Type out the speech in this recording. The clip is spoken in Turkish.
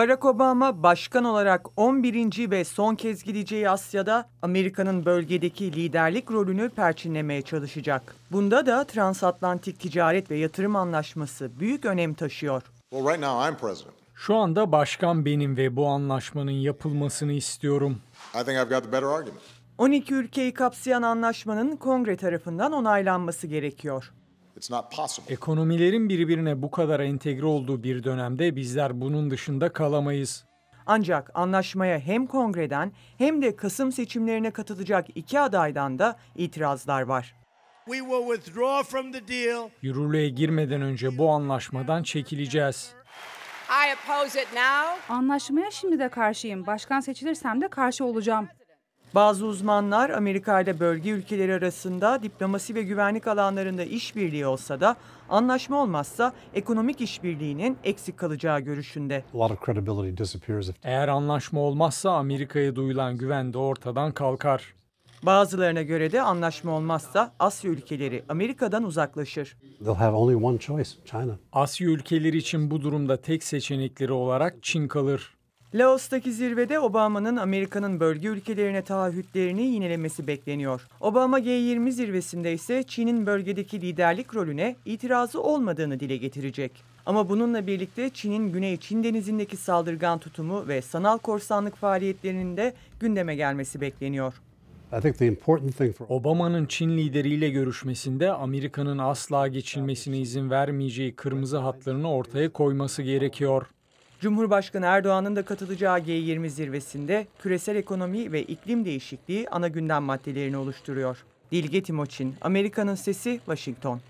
Barack Obama başkan olarak 11. ve son kez gideceği Asya'da Amerika'nın bölgedeki liderlik rolünü perçinlemeye çalışacak. Bunda da transatlantik ticaret ve yatırım anlaşması büyük önem taşıyor. Well, right now I'm president. Şu anda başkan benim ve bu anlaşmanın yapılmasını istiyorum. I think I've got the better argument. 12 ülkeyi kapsayan anlaşmanın kongre tarafından onaylanması gerekiyor. Ekonomilerin birbirine bu kadar entegre olduğu bir dönemde bizler bunun dışında kalamayız. Ancak anlaşmaya hem kongreden hem de Kasım seçimlerine katılacak iki adaydan da itirazlar var. Yürürlüğe girmeden önce bu anlaşmadan çekileceğiz. Anlaşmaya şimdi de karşıyım. Başkan seçilirsem de karşı olacağım. Bazı uzmanlar Amerika ile bölge ülkeleri arasında diplomasi ve güvenlik alanlarında işbirliği olsa da anlaşma olmazsa ekonomik işbirliğinin eksik kalacağı görüşünde. Eğer anlaşma olmazsa Amerika'ya duyulan güven de ortadan kalkar. Bazılarına göre de anlaşma olmazsa Asya ülkeleri Amerika'dan uzaklaşır. Choice, Asya ülkeleri için bu durumda tek seçenekleri olarak Çin kalır. Laos'taki zirvede Obama'nın Amerika'nın bölge ülkelerine taahhütlerini yinelemesi bekleniyor. Obama G20 zirvesinde ise Çin'in bölgedeki liderlik rolüne itirazı olmadığını dile getirecek. Ama bununla birlikte Çin'in Güney Çin denizindeki saldırgan tutumu ve sanal korsanlık faaliyetlerinin de gündeme gelmesi bekleniyor. Obama'nın Çin lideriyle görüşmesinde Amerika'nın asla geçilmesine izin vermeyeceği kırmızı hatlarını ortaya koyması gerekiyor. Cumhurbaşkanı Erdoğan'ın da katılacağı G20 zirvesinde küresel ekonomi ve iklim değişikliği ana gündem maddelerini oluşturuyor. Dilge Timoçin, Amerika'nın Sesi, Washington.